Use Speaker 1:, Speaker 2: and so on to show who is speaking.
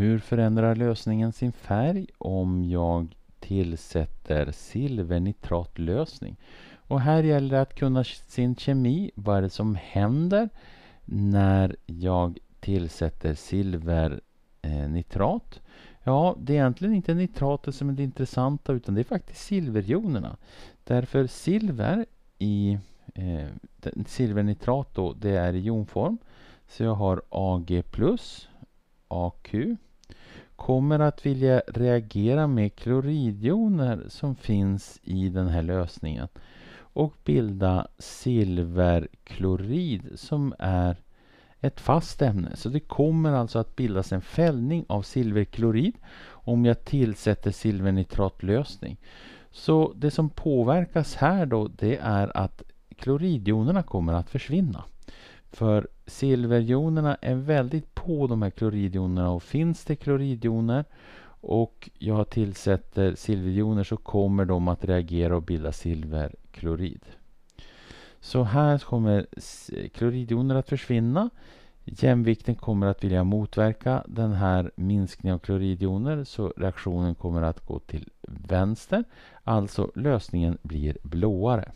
Speaker 1: Hur förändrar lösningen sin färg om jag tillsätter silvernitratlösning? Och här gäller det att kunna sin kemi. Vad är det som händer när jag tillsätter silvernitrat? Eh, ja, det är egentligen inte nitrater som är det intressanta utan det är faktiskt silverjonerna. Därför silver i eh, silvernitrat då, det är i jonform. Så jag har Ag+, AQ kommer att vilja reagera med kloridjoner som finns i den här lösningen och bilda silverklorid som är ett fast ämne. Så det kommer alltså att bildas en fällning av silverklorid om jag tillsätter silvernitratlösning. Så det som påverkas här då det är att kloridjonerna kommer att försvinna. För silverjonerna är väldigt på de här kloridjonerna och finns det kloridjoner och jag tillsätter silverjoner så kommer de att reagera och bilda silverklorid. Så här kommer kloridjoner att försvinna. Jämvikten kommer att vilja motverka den här minskningen av kloridjoner så reaktionen kommer att gå till vänster. Alltså lösningen blir blåare.